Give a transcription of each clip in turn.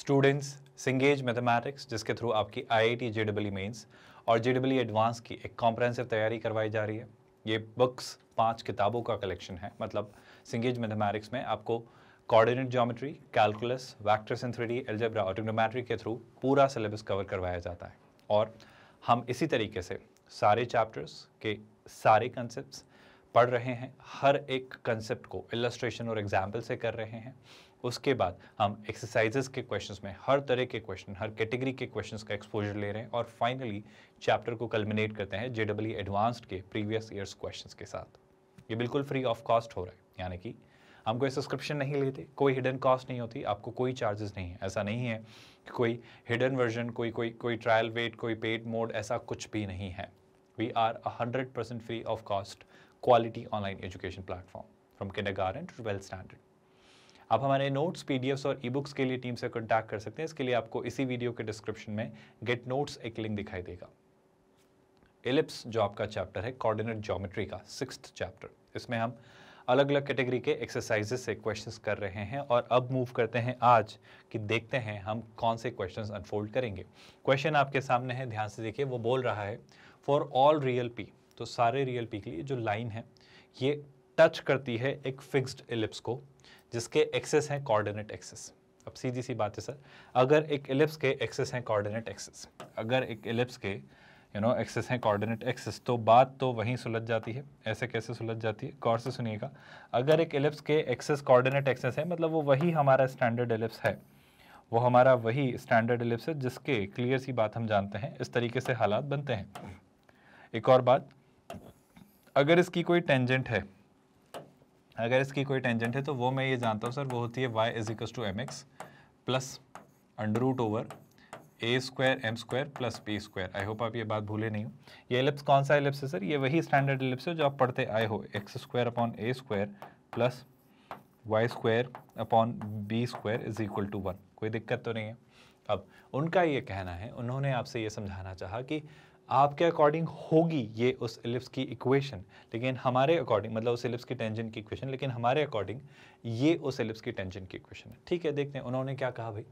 Students सिंगेज mathematics जिसके through आपकी I I T J W mains और जे डब्ल्यू एडवांस की एक कॉम्प्रहेंसिव तैयारी करवाई जा रही है ये बुक्स पांच किताबों का कलेक्शन है मतलब सिंगेज मैथमेटिक्स में आपको coordinate geometry calculus vector in three algebra और के थ्रू पूरा सिलेबस कवर करवाया जाता है और हम इसी तरीके से सारे चैप्टर्स के सारे कंसेप्ट पढ़ रहे हैं हर एक कंसेप्ट को इलस्ट्रेशन और एग्जाम्पल से कर रहे हैं उसके बाद हम एक्सरसाइजेस के क्वेश्चंस में हर तरह के क्वेश्चन हर कैटेगरी के क्वेश्चंस का एक्सपोजर ले रहे हैं और फाइनली चैप्टर को कल्मिनेट करते हैं जे डब्ल्यू एडवांस्ड के प्रीवियस ईयर्स क्वेश्चंस के साथ ये बिल्कुल फ्री ऑफ कॉस्ट हो रहा है यानी कि हम कोई सब्सक्रिप्शन नहीं लेते कोई हिडन कॉस्ट नहीं होती आपको कोई चार्जेस नहीं है ऐसा नहीं है कि कोई हिडन वर्जन कोई कोई कोई ट्रायल वेट कोई पेड मोड ऐसा कुछ भी नहीं है we are hundred percent free of cost quality online education platform from kindergarten to twelfth standard आप हमारे नोट्स पीडीएफ्स और ई बुक्स के लिए टीम से कॉन्टैक्ट कर सकते हैं इसके लिए आपको इसी वीडियो के डिस्क्रिप्शन में गेट नोट्स एक लिंक दिखाई देगा एलिप्स जो आपका चैप्टर है कॉर्डिनेट ज्योमेट्री का सिक्स चैप्टर इसमें हम अलग अलग कैटेगरी के एक्सरसाइजेस से क्वेश्चंस कर रहे हैं और अब मूव करते हैं आज कि देखते हैं हम कौन से क्वेश्चंस अनफोल्ड करेंगे क्वेश्चन आपके सामने है ध्यान से देखिए वो बोल रहा है फॉर ऑल रियल पी तो सारे रियल पी के लिए जो लाइन है ये टच करती है एक फिक्स्ड एलिप्स को जिसके एक्सेस हैं कोऑर्डिनेट एक्सेस अब सीधी सी बात है सर अगर एक एलिप्स के एक्सेस हैं कोऑर्डिनेट एक्सेस अगर एक एलिप्स के यू नो एक्सेस हैं कोऑर्डिनेट एक्सेस तो बात तो वहीं सुलझ जाती है ऐसे कैसे सुलझ जाती है गौर से सुनिएगा अगर एक एलिप्स के एक्सेस कोऑर्डिनेट एक्सेस है मतलब वो वही हमारा स्टैंडर्ड एलिप्स है वो हमारा वही स्टैंडर्ड एलिप्स है जिसके क्लियर सी बात हम जानते हैं इस तरीके से हालात बनते हैं एक और बात अगर इसकी कोई टेंजेंट है अगर इसकी कोई टेंजेंट है तो वो मैं ये जानता हूँ सर वो होती है y equals to m x plus under root over a square m square plus p square I hope आप ये बात भूले नहीं हो ये एलिप्स कौन सा एलिप्स है सर ये वही स्टैंडर्ड एलिप्स है जो आप पढ़ते आए हो x square upon a square plus y square upon b square is equal to one कोई दिक्कत तो नहीं है अब उनका ये कहना है उन्होंने आपसे ये समझाना चाहा कि आपके अकॉर्डिंग होगी ये उस एलिप्स की इक्वेशन लेकिन हमारे अकॉर्डिंग मतलब उस एलिप्स की टेंजन की इक्वेशन लेकिन हमारे अकॉर्डिंग ये उस एलिप्स की टेंजन की इक्वेशन है ठीक है देखते हैं उन्होंने क्या कहा भाई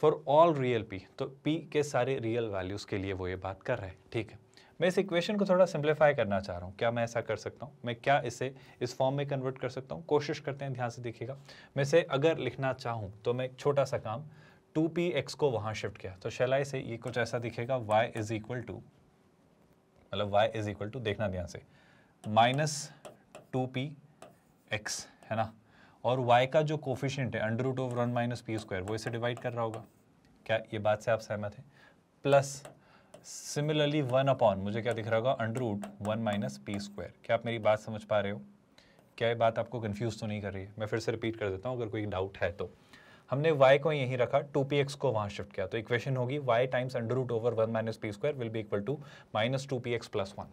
फॉर ऑल रियल पी तो पी के सारे रियल वैल्यूज़ के लिए वो ये बात कर रहे हैं ठीक है मैं इस इक्वेशन को थोड़ा सिंप्लीफाई करना चाह रहा हूँ क्या मैं ऐसा कर सकता हूँ मैं क्या इसे इस फॉर्म में कन्वर्ट कर सकता हूँ कोशिश करते हैं ध्यान से देखिएगा मैं इसे अगर लिखना चाहूँ तो मैं एक छोटा सा काम टू पी एक्स को वहां शिफ्ट किया तो शैलाई से ये कुछ ऐसा दिखेगा y इज इक्वल टू मतलब y इज इक्वल टू देखना ध्यान से माइनस टू पी एक्स है ना और y का जो कोफिशियंट है under root of one minus p square वो इसे डिवाइड कर रहा होगा क्या ये बात से आप सहमत हैं प्लस सिमिलरली वन अपॉन मुझे क्या दिख रहा होगा under root one minus p square क्या आप मेरी बात समझ पा रहे हो क्या ये बात आपको कन्फ्यूज़ तो नहीं कर रही है मैं फिर से रिपीट कर देता हूँ अगर कोई डाउट है तो हमने y को यहीं रखा 2px को वहाँ शिफ्ट किया तो इक्वेशन होगी y times under root over one minus p square will be equal to minus two p x plus one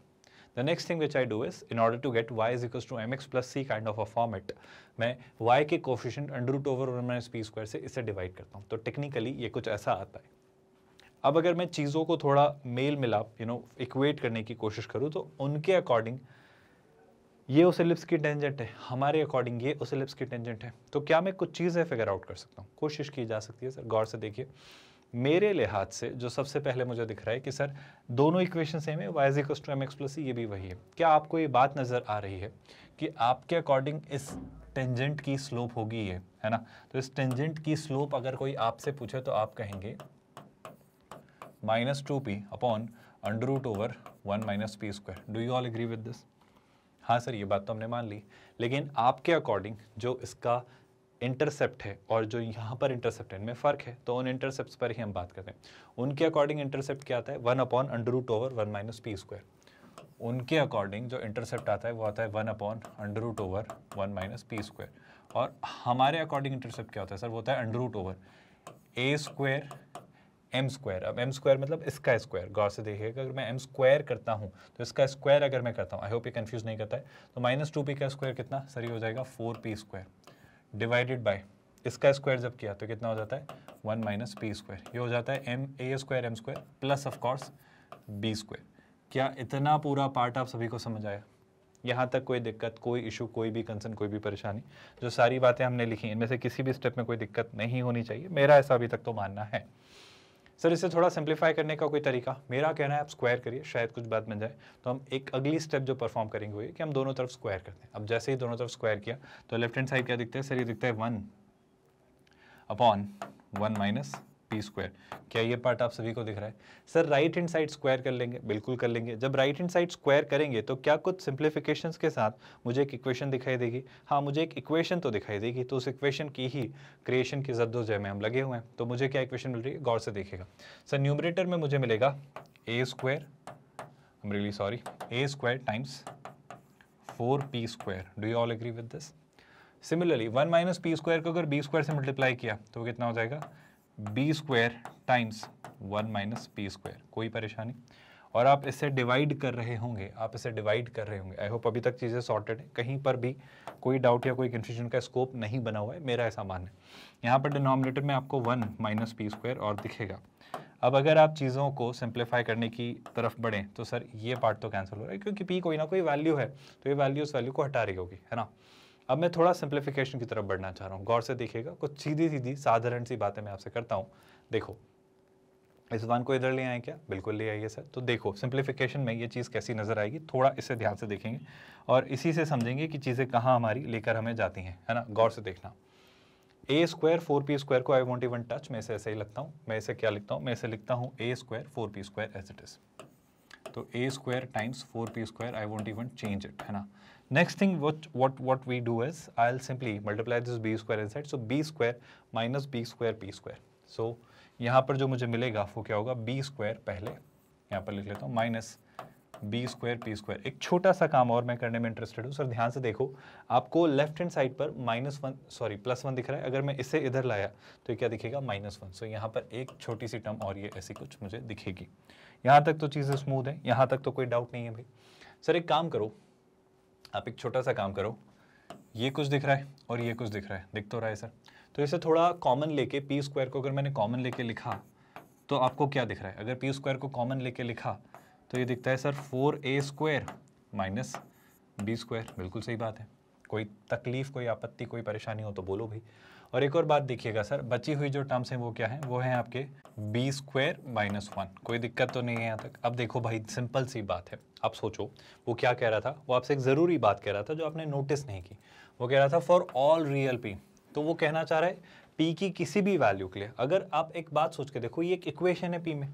the next thing which I do is in order to get y is to m x plus c kind of a format मैं y के coefficient under root over one minus p square से इसे divide करता हूँ तो technically ये कुछ ऐसा आता है अब अगर मैं चीज़ों को थोड़ा मेल मिलाप यू नो इक्वेट करने की कोशिश करूँ तो उनके अकॉर्डिंग ये उस एलिप्स की टेंजेंट है हमारे अकॉर्डिंग ये उस एलिप्स की टेंजेंट है तो क्या मैं कुछ चीज़ें फिगर आउट कर सकता हूँ कोशिश की जा सकती है सर गौर से देखिए मेरे लिहाज से जो सबसे पहले मुझे दिख रहा है कि सर दोनों इक्वेशन सेम है y equals to m x plus ये भी वही है क्या आपको ये बात नज़र आ रही है कि आपके अकॉर्डिंग इस टेंजेंट की स्लोप होगी ये है ना तो इस टेंजेंट की स्लोप अगर कोई आपसे पूछे तो आप कहेंगे minus two p upon under root over one minus p square do you all agree with this हाँ सर ये बात तो हमने मान ली लेकिन आपके अकॉर्डिंग जो इसका इंटरसेप्ट है और जो यहाँ पर इंटरसेप्ट है इनमें फ़र्क है तो उन इंटरसेप्ट पर ही हम बात करते हैं उनके अकॉर्डिंग इंटरसेप्ट क्या आता है one upon under root over one minus p square उनके अकॉर्डिंग जो इंटरसेप्ट आता है वो आता है one upon under root over one minus p square और हमारे अकॉर्डिंग इंटरसेप्ट क्या होता है सर वो होता है under root over a square m square अब एम स्क्वायर मतलब इसका स्क्वायर गौर से देखिएगा अगर मैं एम स्क्वायर करता हूँ तो इसका स्क्वायर अगर मैं करता हूँ आई होप ये कन्फ्यूज नहीं करता है तो माइनस टू पी का स्क्वायर कितना सही हो जाएगा four p square divided by इसका स्क्वायर जब किया तो कितना हो जाता है वन माइनस पी स्क्वायर ये हो जाता है m a square m square plus of course b square क्या इतना पूरा पार्ट आप सभी को समझ आया यहाँ तक कोई दिक्कत कोई इशू कोई भी कंसर्न कोई भी परेशानी जो सारी बातें हमने लिखी इनमें से किसी भी स्टेप में कोई दिक्कत नहीं होनी चाहिए मेरा ऐसा अभी तक तो मानना है सर इसे थोड़ा सिंप्लीफाई करने का कोई तरीका मेरा कहना है आप स्क्वायर करिए शायद कुछ बात बन जाए तो हम एक अगली स्टेप जो परफॉर्म करेंगे वही कि हम दोनों तरफ स्क्वायर करते हैं अब जैसे ही दोनों तरफ स्क्वायर किया तो लेफ्ट हैंड साइड क्या दिखता है सर ये दिखता है one upon one minus p square क्या ये पार्ट आप सभी को दिख रहा है sir right hand side square कर लेंगे बिल्कुल कर लेंगे जब राइट हैंड साइड स्क्वायर करेंगे तो क्या कुछ सिंप्लीफिकेशन के साथ मुझे एक इक्वेशन दिखाई देगी हाँ मुझे एक इक्वेशन तो दिखाई देगी तो उस इक्वेशन की ही क्रिएशन की जद्दोजह में हम लगे हुए हैं तो मुझे क्या इक्वेशन मिल रही है गौर से देखेगा सर न्यूमरेटर में मुझे मिलेगा a square I am really sorry a square times four p square do you all agree with this similarly one minus p square को अगर बी स्क्वायर से मल्टीप्लाई किया तो वो कितना हो जाएगा b square times one minus p square कोई परेशानी और आप इसे डिवाइड कर रहे होंगे आप इसे डिवाइड कर रहे होंगे आई होप अभी तक चीज़ें सॉर्टेड है कहीं पर भी कोई डाउट या कोई कन्फ्यूजन का स्कोप नहीं बना हुआ है मेरा ऐसा मानना है यहाँ पर डिनोमिनेटर में आपको वन माइनस पी स्क्वायर और दिखेगा अब अगर आप चीज़ों को सिंप्लीफाई करने की तरफ बढ़ें तो सर ये पार्ट तो कैंसिल हो रहा है क्योंकि पी कोई ना कोई वैल्यू है तो ये वैल्यू उस वैल्यू को हटा रही होगी है ना अब मैं थोड़ा सिंप्लीफिकेशन की तरफ बढ़ना चाह रहा हूँ गौर से देखिएगा कुछ सीधी सीधी साधारण सी बातें मैं आपसे करता हूँ देखो इस वन को इधर ले आए क्या बिल्कुल ले आइए सर तो देखो सिंप्लीफिकेशन में ये चीज़ कैसी नज़र आएगी थोड़ा इसे ध्यान से देखेंगे और इसी से समझेंगे कि चीज़ें कहाँ हमारी लेकर हमें जाती हैं है ना गौर से देखना a square four p square को आई वॉन्ट इवन टच मैं इसे ऐसे ही लगता हूँ मैं इसे क्या लिखता हूँ मैं इसे लिखता हूँ a square four p square as it is तो a square times four p square I want even change it है ना Next thing what, what, what we do is I'll simply multiply this b square inside. So b square minus b square p square. So यहाँ पर जो मुझे मिलेगा वो क्या होगा बी स्क्वायर पहले यहाँ पर लिख लेता हूँ minus b square p square एक छोटा सा काम और मैं करने में इंटरेस्टेड हूँ सर ध्यान से देखो आपको लेफ्ट हैंड साइड पर minus one sorry plus one दिख रहा है अगर मैं इसे इधर लाया तो ये क्या दिखेगा माइनस वन सो यहाँ पर एक छोटी सी टर्म और ये ऐसी कुछ मुझे दिखेगी यहाँ तक तो चीज़ें स्मूथ हैं यहाँ तक तो कोई डाउट नहीं है भाई सर एक काम करो आप एक छोटा सा काम करो ये कुछ दिख रहा है और ये कुछ दिख रहा है दिख तो रहा है सर तो इसे थोड़ा कॉमन लेके पी स्क्वायर को अगर मैंने कॉमन लेके लिखा तो आपको क्या दिख रहा है अगर पी स्क्वायर को कॉमन लेके लिखा तो ये दिखता है sir four a square minus b square बिल्कुल सही बात है कोई तकलीफ कोई आपत्ति कोई परेशानी हो तो बोलो भाई और एक और बात देखिएगा सर बची हुई जो टर्म्स हैं वो क्या है वो है आपके बी स्क्वायर माइनस वन कोई दिक्कत तो नहीं है यहाँ तक अब देखो भाई सिंपल सी बात है आप सोचो वो क्या कह रहा था वो आपसे एक ज़रूरी बात कह रहा था जो आपने नोटिस नहीं की वो कह रहा था फॉर ऑल रियल पी तो वो कहना चाह रहा है पी की किसी भी वैल्यू के लिए अगर आप एक बात सोच के देखो ये एक इक्वेशन है पी में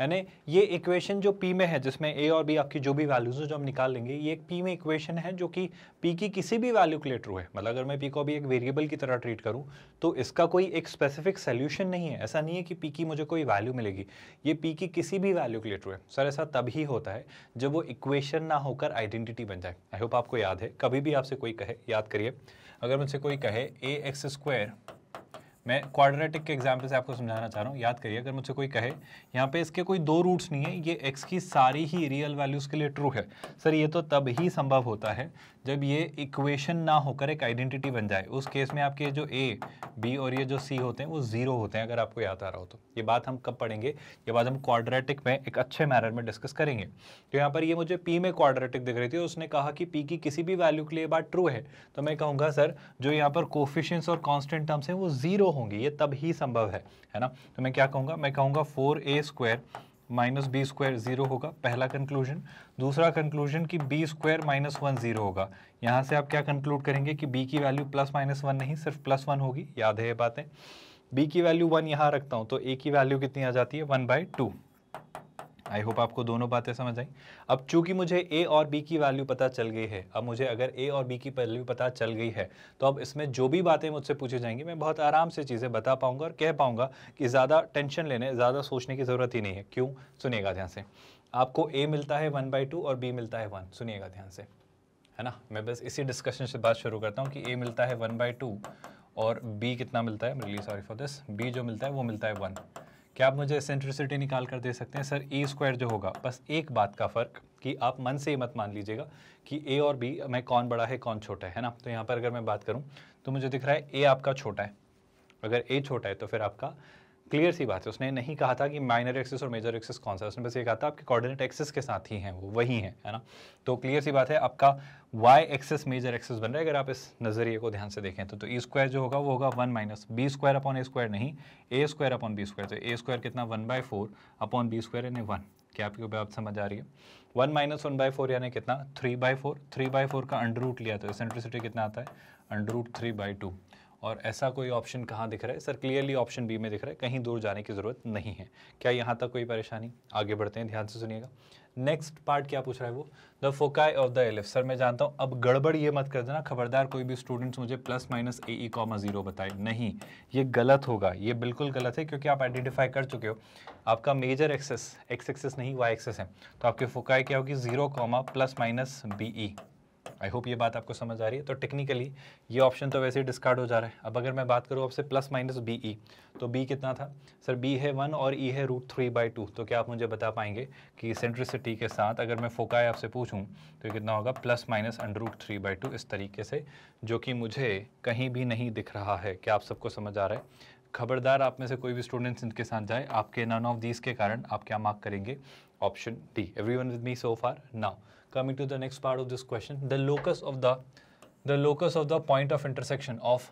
यानी ये इक्वेशन जो पी में है जिसमें ए और बी आपकी जो भी वैल्यूज़ हैं जो हम निकाल लेंगे ये एक पी में इक्वेशन है जो कि पी की किसी भी वैल्यू के लिए ट्रू है मतलब अगर मैं पी को भी एक वेरिएबल की तरह ट्रीट करूँ तो इसका कोई एक स्पेसिफिक सोल्यूशन नहीं है ऐसा नहीं है कि पी की मुझे कोई वैल्यू मिलेगी ये पी की किसी भी वैल्यू के लिए ट्रू है सर ऐसा तभी होता है जब वो इक्वेशन ना होकर आइडेंटिटी बन जाए आई होप आपको याद है कभी भी आपसे कोई कहे याद करिए अगर मुझसे कोई कहे ए एक्स स्क्वायर मैं क्वाड्रेटिक के एग्जाम्पल से आपको समझाना चाह रहा हूँ याद करिए अगर मुझसे कोई कहे यहाँ पे इसके कोई दो रूट्स नहीं है ये एक्स की सारी ही रियल वैल्यूज़ के लिए ट्रू है सर ये तो तब ही संभव होता है जब ये इक्वेशन ना होकर एक आइडेंटिटी बन जाए उस केस में आपके जो ए बी और ये जो सी होते हैं वो ज़ीरो होते हैं अगर आपको याद आ रहा हो तो ये बात हम कब पढ़ेंगे ये बात हम क्वाड्रेटिक में एक अच्छे मैनर में डिस्कस करेंगे तो यहाँ पर ये मुझे पी में क्वाड्रेटिक दिख रही थी उसने कहा कि पी की किसी भी वैल्यू के लिए बात ट्रू है तो मैं कहूँगा सर जो यहाँ पर कोफिशंस और कॉन्स्टेंट टर्म्स हैं वो ज़ीरो होंगी ये तब ही संभव है है ना तो मैं क्या कहूँगा मैं कहूँगा four a square minus b square zero होगा पहला कंक्लूजन दूसरा कंक्लूजन कि b square minus one zero होगा यहाँ से आप क्या कंक्लूड करेंगे कि बी की वैल्यू प्लस माइनस वन नहीं सिर्फ प्लस वन होगी याद है ये बातें बी की वैल्यू वन यहाँ रखता हूँ तो ए की वैल्यू कितनी आ जाती है one by two I hope आपको दोनों बातें समझ आई अब चूंकि मुझे ए और बी की वैल्यू पता चल गई है अब मुझे अगर ए और बी की वैल्यू पता चल गई है तो अब इसमें जो भी बातें मुझसे पूछी जाएंगी मैं बहुत आराम से चीज़ें बता पाऊंगा और कह पाऊंगा कि ज़्यादा टेंशन लेने ज़्यादा सोचने की ज़रूरत ही नहीं है क्यों सुनिएगा ध्यान से आपको ए मिलता है वन बाई टू और बी मिलता है वन सुनिएगा ध्यान से है ना मैं बस इसी डिस्कशन से बात शुरू करता हूँ कि ए मिलता है वन बाई टू और बी कितना मिलता है really sorry for this b जो मिलता है वो मिलता है वन क्या आप मुझे सेंट्रिसिटी निकाल कर दे सकते हैं सर ए स्क्वायर जो होगा बस एक बात का फ़र्क कि आप मन से ये मत मान लीजिएगा कि ए और बी में कौन बड़ा है कौन छोटा है ना तो यहाँ पर अगर मैं बात करूँ तो मुझे दिख रहा है ए आपका छोटा है अगर ए छोटा है तो फिर आपका क्लियर सी बात है उसने नहीं कहा था कि माइनर एक्सेस और मेजर एक्सेस कौन सा उसने बस ये कहा था आपके कोऑर्डिनेट एक्सेस के साथ ही हैं वो वही हैं है ना तो क्लियर सी बात है आपका वाई एक्सेस मेजर एक्सेस बन रहा है अगर आप इस नज़रिए को ध्यान से देखें तो तो ई e स्क्वायर जो होगा वो होगा one minus b square upon a square नहीं a square upon b square तो ए स्क्वायर कितना one by four upon b square यानी वन क्या आपकी बात समझ आ रही है one minus one by four यानी कितना three by four three by four का अंडर रूट लिया तो सेंट्रिसिटी कितना आता है under root three by two और ऐसा कोई ऑप्शन कहाँ दिख रहा है सर क्लियरली ऑप्शन बी में दिख रहा है कहीं दूर जाने की ज़रूरत नहीं है क्या यहाँ तक कोई परेशानी आगे बढ़ते हैं ध्यान से सुनिएगा नेक्स्ट पार्ट क्या पूछ रहा है वो the foci of the ellipse sir मैं जानता हूँ अब गड़बड़ ये मत कर देना खबरदार कोई भी स्टूडेंट्स मुझे plus minus a e comma zero बताए नहीं ये गलत होगा ये बिल्कुल गलत है क्योंकि आप आइडेंटिफाई कर चुके हो आपका मेजर एक्सेस एक्स एक्सेस नहीं वाई एक्सेस है तो आपके फोकाई क्या होगी zero comma plus minus b e I hope ये बात आपको समझ आ रही है तो टेक्निकली ये ऑप्शन तो वैसे ही डिस्कार्ड हो जा रहा है अब अगर मैं बात करूँ आपसे प्लस माइनस बी ई तो बी कितना था सर बी है वन और ई e है रूट थ्री बाई टू तो क्या आप मुझे बता पाएंगे कि सेंट्रिसिटी के साथ अगर मैं फोकाए आपसे पूछूँ तो कितना होगा plus minus under root three by two इस तरीके से जो कि मुझे कहीं भी नहीं दिख रहा है क्या आप सबको समझ आ रहा है खबरदार आप में से कोई भी स्टूडेंट्स इनके साथ जाए आपके नन ऑफ दीज के कारण आप क्या मार्क करेंगे option D everyone with me so far now coming to the next part of this question the locus of the the locus of the point of intersection of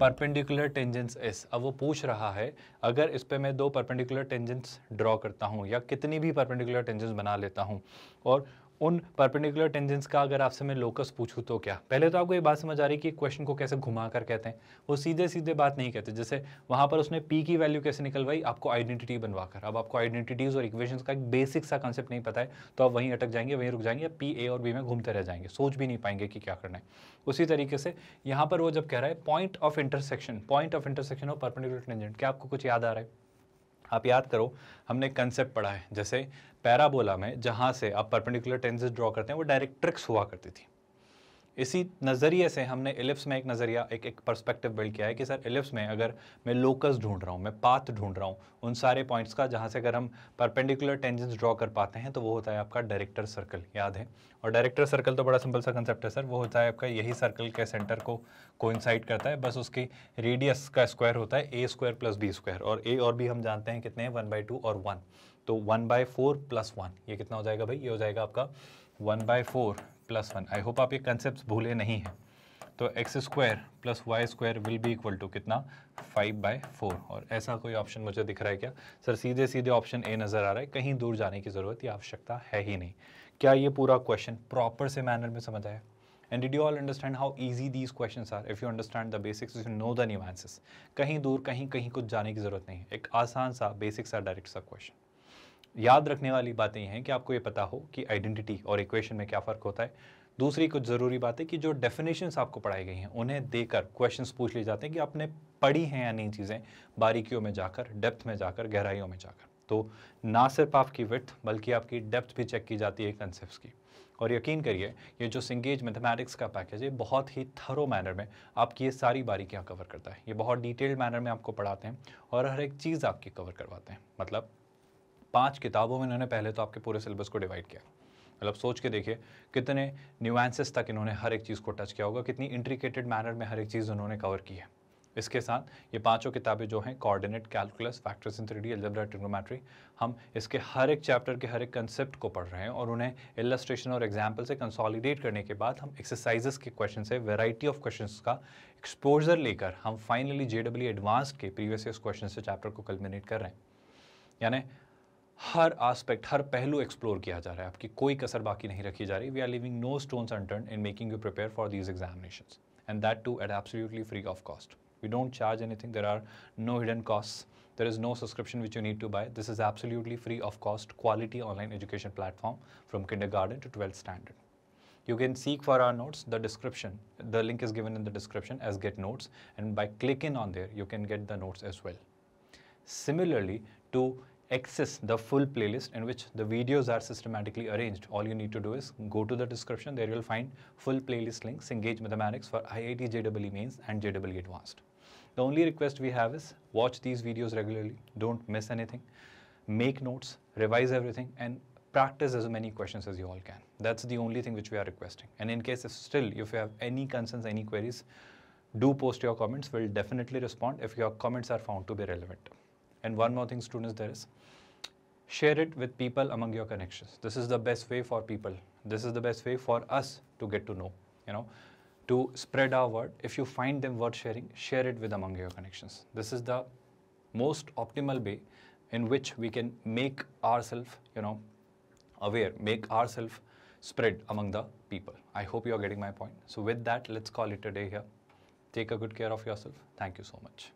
perpendicular tangents एस अब वो पूछ रहा है अगर इस पर मैं दो परपेंडिकुलर टेंजेंस ड्रॉ करता हूँ या कितनी भी परपेंडिकुलर टेंजेंस बना लेता हूँ और उन परपेंडिकुलर टेंजेंस का अगर आपसे मैं लोकस पूछूँ तो क्या पहले तो आपको ये बात समझ आ रही है कि क्वेश्चन को कैसे घुमा कर कहते हैं वो सीधे सीधे बात नहीं कहते जैसे वहाँ पर उसने पी की वैल्यू कैसे निकलवाई आपको आइडेंटिटी बनवा कर अब आपको आइडेंटिटीज़ और इक्वेशन का एक बेसिक सा कॉन्सेप्ट नहीं पता है तो आप वहीं अटक जाएंगे वहीं रुक जाएंगे पी ए और बी में घूमते रह जाएंगे सोच भी नहीं पाएंगे कि क्या करना है उसी तरीके से यहाँ पर वो जब कह रहा है point of intersection point of intersection और परपेंडिकुलर टेंजेंट क्या आपको कुछ याद आ रहा है आप याद करो हमने कंसेप्ट पढ़ा है जैसे पैराबोला में जहाँ से आप परपेंडिकुलर टेंसेज ड्रॉ करते हैं वो डायरेक्ट ट्रिक्स हुआ करती थी इसी नज़रिए से हमने एलिप्स में एक नज़रिया एक एक पर्सपेक्टिव बिल्ड किया है कि सर एलिप्स में अगर मैं लोकस ढूंढ रहा हूँ मैं पाथ ढूंढ रहा हूँ उन सारे पॉइंट्स का जहाँ से अगर हम परपेंडिकुलर टेंजेंस ड्रॉ कर पाते हैं तो वो होता है आपका डायरेक्टर सर्कल याद है और डायरेक्टर सर्कल तो बड़ा सिंपल सा कंसेप्ट है सर वो होता है आपका यही सर्कल के सेंटर को कोइंसाइड करता है बस उसकी रेडियस का स्क्वायर होता है a square plus b square और ए और बी हम जानते हैं कितने हैं वन बाई टू और वन तो one by four plus one ये कितना हो जाएगा भाई ये हो जाएगा आपका one by four plus one I hope आप ये कंसेप्ट भूले नहीं हैं तो x square plus y square will be equal to कितना फाइव बाय फोर और ऐसा कोई ऑप्शन मुझे दिख रहा है क्या सर सीधे सीधे ऑप्शन ए नज़र आ रहा है कहीं दूर जाने की ज़रूरत या आवश्यकता है ही नहीं क्या ये पूरा क्वेश्चन प्रॉपर से मैनर में समझ आया and did you all understand how easy these question are if you understand the basics you know the new answers कहीं दूर कहीं कहीं कुछ जाने की ज़रूरत नहीं एक आसान सा बेसिक सा डायरेक्ट सा क्वेश्चन याद रखने वाली बातें हैं कि आपको ये पता हो कि आइडेंटिटी और इक्वेशन में क्या फ़र्क होता है दूसरी कुछ ज़रूरी बात है कि जो डेफिनेशन आपको पढ़ाई गई हैं उन्हें देकर क्वेश्चन पूछ लिए जाते हैं कि आपने पढ़ी हैं या नहीं चीज़ें बारीकियों में जाकर डेप्थ में जाकर गहराइयों में जाकर तो ना सिर्फ आपकी विथ बल्कि आपकी डेप्थ भी चेक की जाती है कंसेप्ट की और यकीन करिए ये जो सिंगेज मैथमेटिक्स का पैकेज है बहुत ही थरो मैनर में आपकी ये सारी बारीकियाँ कवर करता है ये बहुत डिटेल्ड मैनर में आपको पढ़ाते हैं और हर एक चीज़ आपकी कवर करवाते हैं मतलब पांच किताबों में इन्होंने पहले तो आपके पूरे सिलेबस को डिवाइड किया मतलब सोच के देखिए कितने न्यूएंसेस तक इन्होंने हर एक चीज़ को टच किया होगा कितनी इंट्रिकेटेड मैनर में हर एक चीज़ उन्होंने कवर की है इसके साथ ये पांचों किताबें जो हैं coordinate calculus factors in three algebra trigonometry हम इसके हर एक चैप्टर के हर एक कंसेप्ट को पढ़ रहे हैं और उन्हें इलस्ट्रेशन और एग्जाम्पल से कंसॉलिडेट करने के बाद हम एक्सरसाइजेस के क्वेश्चन से वेराइटी ऑफ क्वेश्चन का एक्सपोजर लेकर हम फाइनली जे डब्ल्यू एडवांस के प्रीवियस क्वेश्चन से चैप्टर को कल्मिनेट कर रहे हैं यानी हर आस्पेक्ट हर पहलू एक्सप्लोर किया जा रहा है आपकी कोई कसर बाकी नहीं रखी जा रही we are living no stones unturned in making you prepare for these examination and that too at absolutely free of cost we don't charge anything there are no hidden cost there is no subscription which you need to buy. This is absolutely free of cost quality online education platform from kindergarten to 12th standard. You can seek for our notes, the description, the link is given in the description as get notes and by clicking on there you can get the notes as well. Similarly to access the full playlist in which the videos are systematically arranged. All you need to do is go to the description, there you'll find full playlist links, Engage Mathematics for IIT JEE Mains and JEE Advanced. The only request we have is watch these videos regularly, don't miss anything, make notes, revise everything and practice as many questions as you all can. That's the only thing which we are requesting. And in case still, if you have any concerns, any queries, do post your comments. We'll definitely respond if your comments are found to be relevant. And one more thing, students, there is share it with people among your connections. This is the best way for people. This is the best way for us to get to know, you know, to spread our word. If you find them worth sharing, share it with among your connections. This is the most optimal way in which we can make ourselves, you know, aware, make ourselves spread among the people. I hope you are getting my point. So with that, let's call it a day here. Take a good care of yourself. Thank you so much.